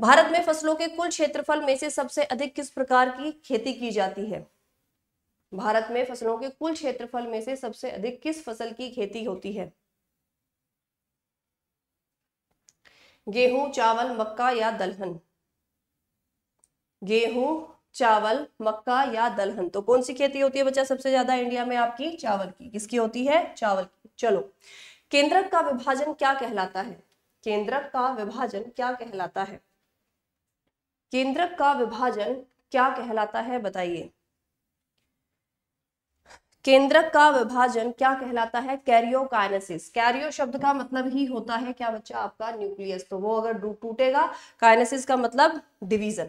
भारत में फसलों के कुल क्षेत्रफल में से सबसे अधिक किस प्रकार की खेती की जाती है भारत में फसलों के कुल क्षेत्रफल में से सबसे अधिक किस फसल की खेती होती है गेहूं चावल मक्का या दलहन गेहूं चावल मक्का या दलहन तो कौन सी खेती होती है बच्चा सबसे ज्यादा इंडिया में आपकी चावल की किसकी होती है चावल की चलो केंद्रक का विभाजन क्या कहलाता है केंद्रक का विभाजन क्या कहलाता है केंद्रक का विभाजन क्या कहलाता है बताइए केंद्रक का विभाजन क्या कहलाता है कैरियोकाइनेसिस कैरियो शब्द का मतलब ही होता है क्या बच्चा आपका न्यूक्लियस तो वो अगर टूटेगा काइनेसिस का मतलब डिवीजन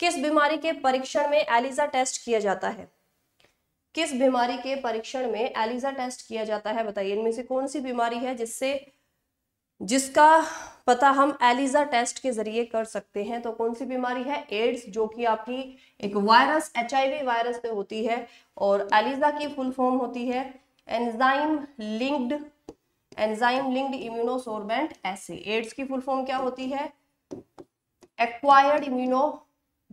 किस बीमारी के परीक्षण में एलिजा टेस्ट किया जाता है किस बीमारी के परीक्षण में एलिजा टेस्ट किया जाता है बताइए इनमें से कौन सी बीमारी है जिससे जिसका पता हम एलिजा टेस्ट के जरिए कर सकते हैं तो कौन सी बीमारी है एड्स जो कि आपकी एक वायरस एच वायरस पे होती है और एलिजा की फुल फॉर्म होती है enzyme linked enzyme linked immunosorbent ऐसे एड्स की फुल फॉर्म क्या होती है एक्वायर्ड इम्यूनो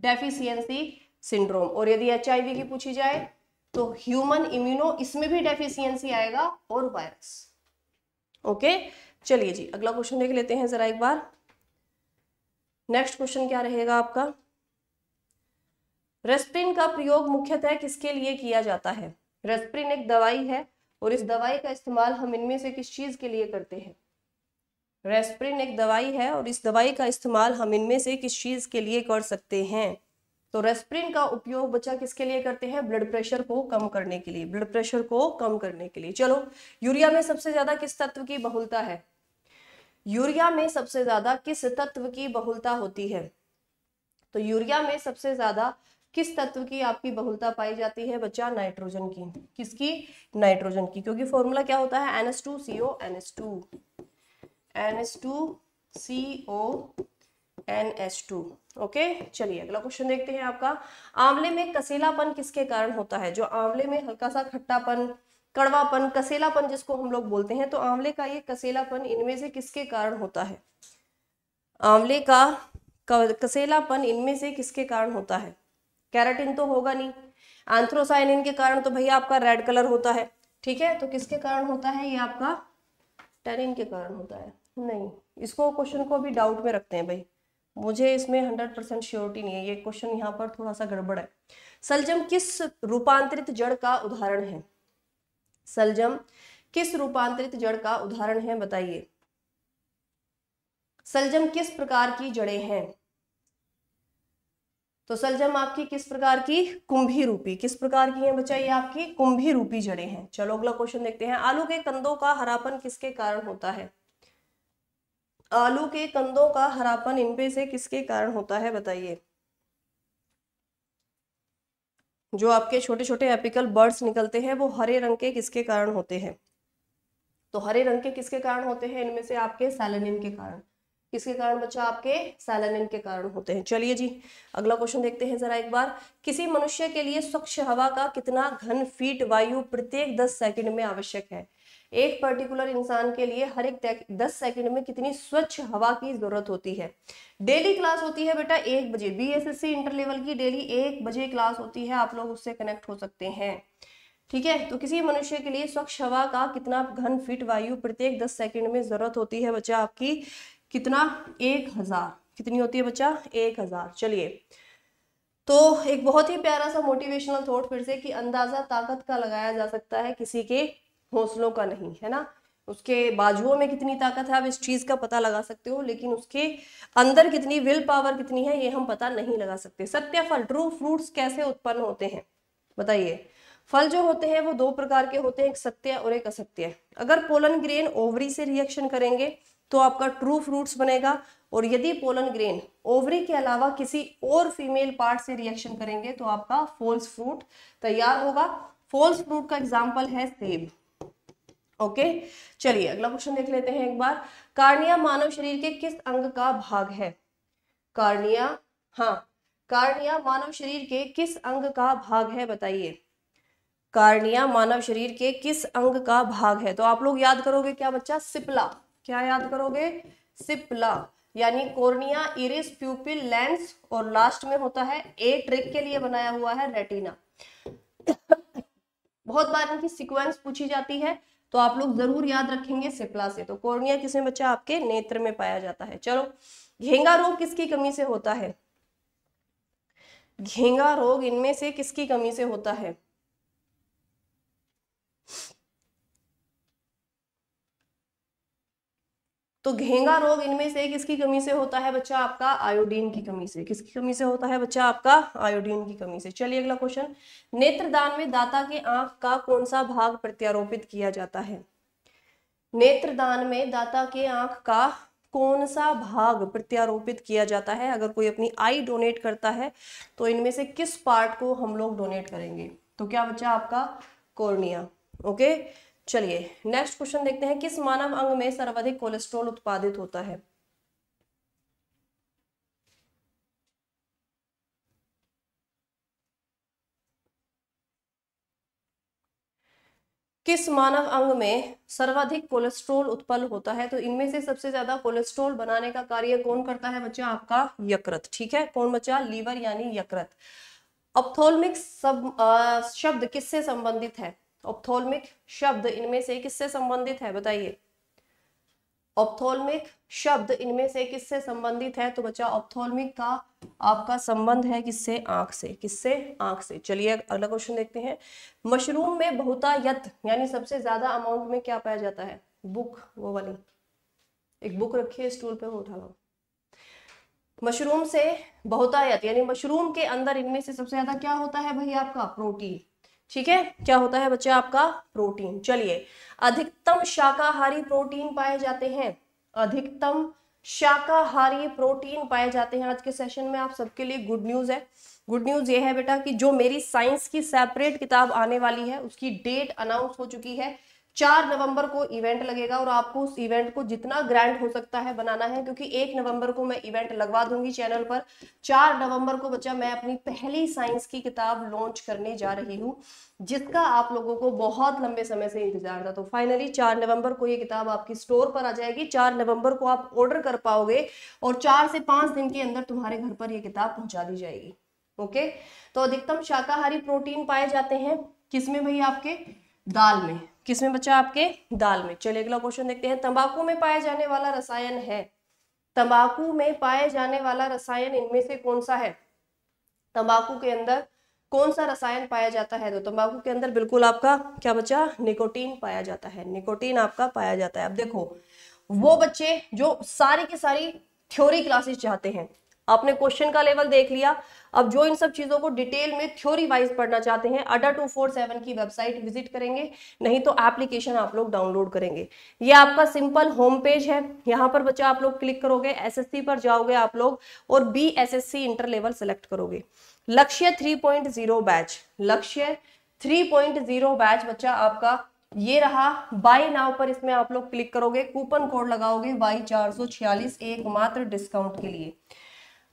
डेफिशियंसी सिंड्रोम और यदि एच की पूछी जाए तो ह्यूमन इम्यूनो इसमें भी डेफिशियंसी आएगा और वायरस ओके okay? चलिए जी अगला क्वेश्चन देख लेते हैं ज़रा एक बार नेक्स्ट क्वेश्चन क्या रहेगा आपका रेस्प्रिन का प्रयोग मुख्यतः किसके लिए किया जाता है रेस्प्रिन एक दवाई है और इस दवाई का इस्तेमाल हम इनमें से किस चीज़ के लिए करते हैं रेस्प्रिन एक दवाई है और इस दवाई का इस्तेमाल हम इनमें से किस चीज़ के लिए कर सकते हैं तो रेस्प्रिन का उपयोग बच्चा किसके लिए करते हैं ब्लड प्रेशर को कम करने के लिए ब्लड प्रेशर को कम करने के लिए चलो यूरिया में सबसे ज्यादा किस तत्व की बहुलता है यूरिया में सबसे ज्यादा किस तत्व की बहुलता होती है तो यूरिया में सबसे ज्यादा किस तत्व की आपकी बहुलता पाई जाती है बच्चा नाइट्रोजन की किसकी नाइट्रोजन की क्योंकि फॉर्मूला क्या होता है NS two CO N NS two NS two C O N S two okay चलिए अगला क्वेश्चन देखते हैं आपका आंवले में कसीलापन किसके कारण होता है जो आंवले में हल्का सा खट्टापन कड़वापन कसेलापन जिसको हम लोग बोलते हैं तो आंवले का ये कसेलापन इनमें से किसके कारण होता है आंवले का कसेलापन इनमें से किसके कारण होता है कैराटिन तो होगा नहीं एंथ्रोसाइनिन के कारण तो भैया आपका रेड कलर होता है ठीक है तो किसके कारण होता है ये आपका टेनिन के कारण होता है नहीं इसको क्वेश्चन को अभी डाउट में रखते हैं भाई मुझे इसमें हंड्रेड परसेंट श्योरिटी नहीं है ये क्वेश्चन यहाँ पर थोड़ा सा गड़बड़ है सलजम किस रूपांतरित जड़ का उदाहरण है सलजम किस रूपांतरित जड़ का उदाहरण है बताइए सलजम किस प्रकार की जड़े हैं तो सलजम आपकी किस प्रकार की कुंभी रूपी किस प्रकार की है बच्चा ये आपकी कुंभी रूपी जड़े हैं चलो अगला क्वेश्चन देखते हैं आलू के कंदों का हरापन किसके कारण होता है आलू के कंदों का हरापन इनपे से किसके कारण होता है बताइए जो आपके छोटे छोटे एपिकल बर्ड्स निकलते हैं वो हरे रंग के किसके कारण होते हैं तो हरे रंग के किसके कारण होते हैं इनमें से आपके सैलनिन के कारण किसके कारण बच्चा आपके सैलनिन के कारण होते हैं चलिए जी अगला क्वेश्चन देखते हैं जरा एक बार किसी मनुष्य के लिए स्वच्छ हवा का कितना घन फीट वायु प्रत्येक दस सेकंड में आवश्यक है एक पर्टिकुलर इंसान के लिए हर एक दस सेकंड में कितनी स्वच्छ हवा की जरूरत होती है डेली क्लास होती है बेटा एक बजे बीएसएससी इंटर लेवल की डेली एक बजे क्लास होती है आप लोग उससे कनेक्ट हो सकते हैं ठीक है तो किसी मनुष्य के लिए स्वच्छ हवा का कितना घन फिट वायु प्रत्येक दस सेकेंड में जरूरत होती है बच्चा आपकी कितना एक हजार कितनी होती है बच्चा एक हजार चलिए तो एक बहुत ही प्यारा सा मोटिवेशनल थॉट फिर से कि अंदाजा ताकत का लगाया जा सकता है किसी के हौसलों का नहीं है ना उसके बाजुओं में कितनी ताकत है आप इस चीज़ का पता लगा सकते हो लेकिन उसके अंदर कितनी विल पावर कितनी है ये हम पता नहीं लगा सकते सत्य फल ट्रू फ्रूट्स कैसे उत्पन्न होते हैं बताइए फल जो होते हैं वो दो प्रकार के होते हैं एक सत्य और एक असत्य अगर पोलन ग्रेन ओवरी से रिएक्शन करेंगे तो आपका ट्रू फ्रूट्स बनेगा और यदि पोलन ग्रेन ओवरी के अलावा किसी और फीमेल पार्ट से रिएक्शन करेंगे तो आपका फॉल्स फ्रूट तैयार होगा फॉल्स फ्रूट का एग्जाम्पल है सेब ओके चलिए अगला क्वेश्चन देख लेते हैं एक बार कार्निया मानव शरीर के किस अंग का भाग है कार्निया हाँ कार्निया मानव शरीर के किस अंग का भाग है बताइए कार्निया मानव शरीर के किस अंग का भाग है तो आप लोग याद करोगे क्या बच्चा सिपला क्या याद करोगे सिपला यानी कोर्निया इरिस प्यूपिल लेंस और लास्ट में होता है ए ट्रिक के लिए बनाया हुआ है रेटिना बहुत बार इनकी सीक्वेंस पूछी जाती है तो आप लोग जरूर याद रखेंगे सिप्ला से तो कोर्निया किसमें बच्चा आपके नेत्र में पाया जाता है चलो घेंगा रोग किसकी कमी से होता है घेंगा रोग इनमें से किसकी कमी से होता है तो घेंगा रोग इनमें से किसकी कमी से होता है बच्चा आपका आयोडीन की कमी से किसकी कमी से होता है बच्चा आपका आयोडीन की कमी से चलिए अगला क्वेश्चन नेत्रदान में दाता के आंख का कौन सा भाग प्रत्यारोपित किया जाता है नेत्रदान में दाता के आंख का कौन सा भाग प्रत्यारोपित किया जाता है अगर कोई अपनी आई डोनेट करता है तो इनमें से किस पार्ट को हम लोग डोनेट करेंगे तो क्या बच्चा आपका कोर्निया ओके चलिए नेक्स्ट क्वेश्चन देखते हैं किस मानव अंग में सर्वाधिक कोलेस्ट्रॉल उत्पादित होता है किस मानव अंग में सर्वाधिक कोलेस्ट्रॉल उत्पन्न होता है तो इनमें से सबसे ज्यादा कोलेस्ट्रॉल बनाने का कार्य कौन करता है बच्चा आपका यकृत ठीक है कौन बच्चा लीवर यानी यकृत अपथोलमिक सब आ, शब्द किससे संबंधित है ऑप्थोलमिक शब्द इनमें से किससे संबंधित है बताइए ऑप्थोलमिक शब्द इनमें से किससे संबंधित है तो बच्चा ऑप्थोलमिक का आपका संबंध है किससे आंख से किससे आंख से चलिए अगला क्वेश्चन देखते हैं मशरूम में बहुतायत यानी सबसे ज्यादा अमाउंट में क्या पाया जाता है बुक वो वाली एक बुक रखिए स्टूल पे वो उठा लो मशरूम से बहुतायत यानी मशरूम के अंदर इनमें से सबसे ज्यादा क्या होता है भाई आपका प्रोटीन ठीक है क्या होता है बच्चा आपका प्रोटीन चलिए अधिकतम शाकाहारी प्रोटीन पाए जाते हैं अधिकतम शाकाहारी प्रोटीन पाए जाते हैं आज के सेशन में आप सबके लिए गुड न्यूज है गुड न्यूज ये है बेटा कि जो मेरी साइंस की सेपरेट किताब आने वाली है उसकी डेट अनाउंस हो चुकी है चार नवंबर को इवेंट लगेगा और आपको उस इवेंट को जितना ग्रैंड हो सकता है बनाना है क्योंकि एक नवंबर को मैं इवेंट लगवा दूंगी चैनल पर चार नवंबर को बच्चा मैं अपनी पहली साइंस की किताब लॉन्च करने जा रही हूँ जिसका आप लोगों को बहुत लंबे समय से इंतजार था तो फाइनली चार नवंबर को ये किताब आपकी स्टोर पर आ जाएगी चार नवंबर को आप ऑर्डर कर पाओगे और चार से पांच दिन के अंदर तुम्हारे घर पर यह किताब पहुंचा दी जाएगी ओके तो अधिकतम शाकाहारी प्रोटीन पाए जाते हैं किसमें भाई आपके दाल में किसमें बचा आपके दाल में चलिए अगला क्वेश्चन देखते हैं तंबाकू में पाया जाने वाला रसायन है तंबाकू में पाया जाने वाला रसायन इनमें से कौन सा है तंबाकू के अंदर कौन सा रसायन पाया जाता है तो तंबाकू के अंदर बिल्कुल आपका क्या बच्चा निकोटीन पाया जाता है निकोटीन आपका पाया जाता है अब देखो वो बच्चे जो सारी की सारी थ्योरी क्लासेस चाहते हैं आपने क्वेश्चन का लेवल देख लिया अब जो इन सब चीज़ों को डिटेल में थ्योरी वाइज पढ़ना चाहते हैं अडा टू फोर सेवन की वेबसाइट विजिट करेंगे नहीं तो एप्लीकेशन आप लोग डाउनलोड करेंगे ये आपका सिंपल होम पेज है यहाँ पर बच्चा आप लोग क्लिक करोगे एसएससी पर जाओगे आप लोग और B SSC inter level select करोगे लक्ष्य 3.0 बैच लक्ष्य 3.0 बैच बच्चा आपका ये रहा बाय नाव पर इसमें आप लोग क्लिक करोगे कूपन कोड लगाओगे वाई चार सौ छियालीस एकमात्र डिस्काउंट के लिए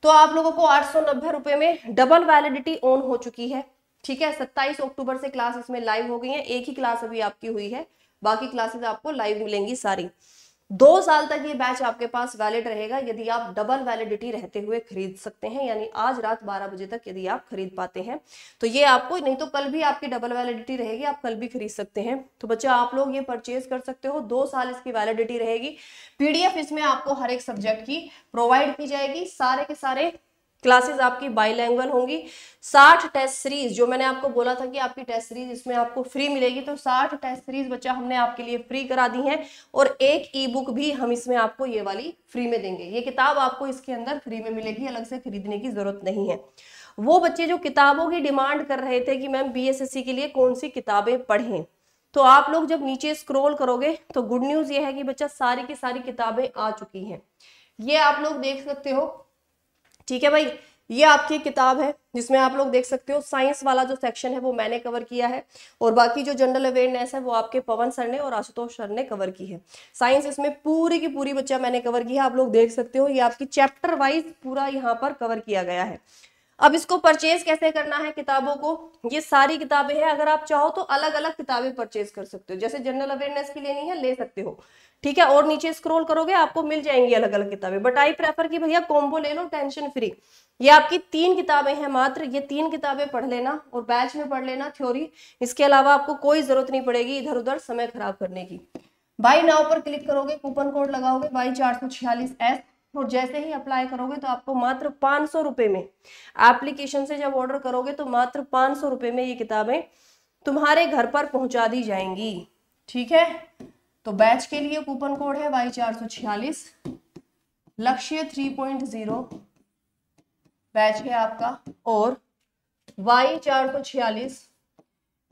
तो आप लोगों को आठ सौ नब्बे रुपए में डबल वैलिडिटी ऑन हो चुकी है ठीक है सत्ताईस अक्टूबर से क्लास इसमें लाइव हो गई है एक ही क्लास अभी आपकी हुई है बाकी क्लासेस आपको लाइव मिलेंगी सारी दो साल तक ये बैच आपके पास वैलिड रहेगा यदि आप डबल वैलिडिटी रहते हुए खरीद सकते हैं यानी आज रात 12 बजे तक यदि आप खरीद पाते हैं तो ये आपको नहीं तो कल भी आपकी डबल वैलिडिटी रहेगी आप कल भी खरीद सकते हैं तो बच्चे आप लोग ये परचेज कर सकते हो दो साल इसकी वैलिडिटी रहेगी पीडीएफ इसमें आपको हर एक सब्जेक्ट की प्रोवाइड की जाएगी सारे के सारे क्लासेस आपकी बाईलैंग्वेज होंगी 60 टेस्ट सीरीज जो मैंने आपको बोला था कि आपकी टेस्ट सीरीज इसमें आपको फ्री मिलेगी तो 60 टेस्ट सीरीज बच्चा हमने आपके लिए फ्री करा दी है और एक ई बुक भी हम इसमें आपको ये वाली फ्री में देंगे ये किताब आपको इसके अंदर फ्री में मिलेगी अलग से खरीदने की जरूरत नहीं है वो बच्चे जो किताबों की डिमांड कर रहे थे कि मैम बी के लिए कौन सी किताबें पढ़ें तो आप लोग जब नीचे स्क्रोल करोगे तो गुड न्यूज़ ये है कि बच्चा सारी की सारी किताबें आ चुकी हैं ये आप लोग देख सकते हो ठीक है भाई ये आपकी किताब है जिसमें आप लोग देख सकते हो साइंस वाला जो सेक्शन है वो मैंने कवर किया है और बाकी जो जनरल अवेयरनेस है वो आपके पवन सर ने और आशुतोष सर ने कवर की है साइंस इसमें पूरी की पूरी बच्चा मैंने कवर की है आप लोग देख सकते हो ये आपकी चैप्टर वाइज पूरा यहाँ पर कवर किया गया है अब इसको परचेज कैसे करना है किताबों को ये सारी किताबें हैं अगर आप चाहो तो अलग अलग किताबें परचेज कर सकते हो जैसे जनरल अवेयरनेस की लेनी है ले सकते हो ठीक है और नीचे स्क्रॉल करोगे आपको मिल जाएंगी अलग अलग किताबें बट आई प्रेफर की भैया कॉम्बो ले लो टेंशन फ्री ये आपकी तीन किताबें हैं मात्र ये तीन किताबें पढ़ लेना और बैच में पढ़ लेना थ्योरी इसके अलावा आपको कोई जरूरत नहीं पड़ेगी इधर उधर समय खराब करने की बाई नाव पर क्लिक करोगे कूपन कोड लगाओगे बाई चार सौ छियालीस एस और तो जैसे ही अप्लाई करोगे तो आपको मात्र पाँच सौ रुपये में एप्लीकेशन से जब ऑर्डर करोगे तो मात्र पाँच सौ रुपये में ये किताबें तुम्हारे घर पर पहुंचा दी जाएंगी ठीक है तो बैच के लिए कूपन कोड है वाई चार सौ छियालीस लक्ष्य थ्री पॉइंट जीरो बैच है आपका और वाई चार सौ छियालीस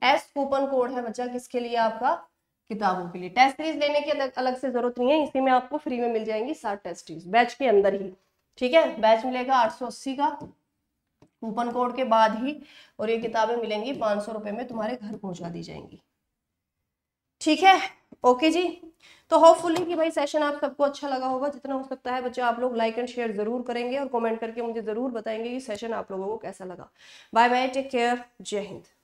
एस कूपन कोड है बच्चा किसके लिए आपका किताबों के लिए टेस्ट सीरीज लेने की अलग, अलग से जरूरत नहीं है इसी में आपको फ्री में मिल जाएंगी सात टेस्ट सीरीज बैच के अंदर ही ठीक है बैच मिलेगा अस्सी का कूपन कोड के बाद ही और ये किताबें मिलेंगी पाँच सौ रुपये में तुम्हारे घर पहुंचा दी जाएंगी ठीक है ओके जी तो होपफुली कि भाई सेशन आप सबको अच्छा लगा होगा जितना हो सकता है बच्चे आप लोग लाइक एंड शेयर जरूर करेंगे और कमेंट करके मुझे जरूर बताएंगे कि सेशन आप लोगों को कैसा लगा बाय बाय टेक केयर जय हिंद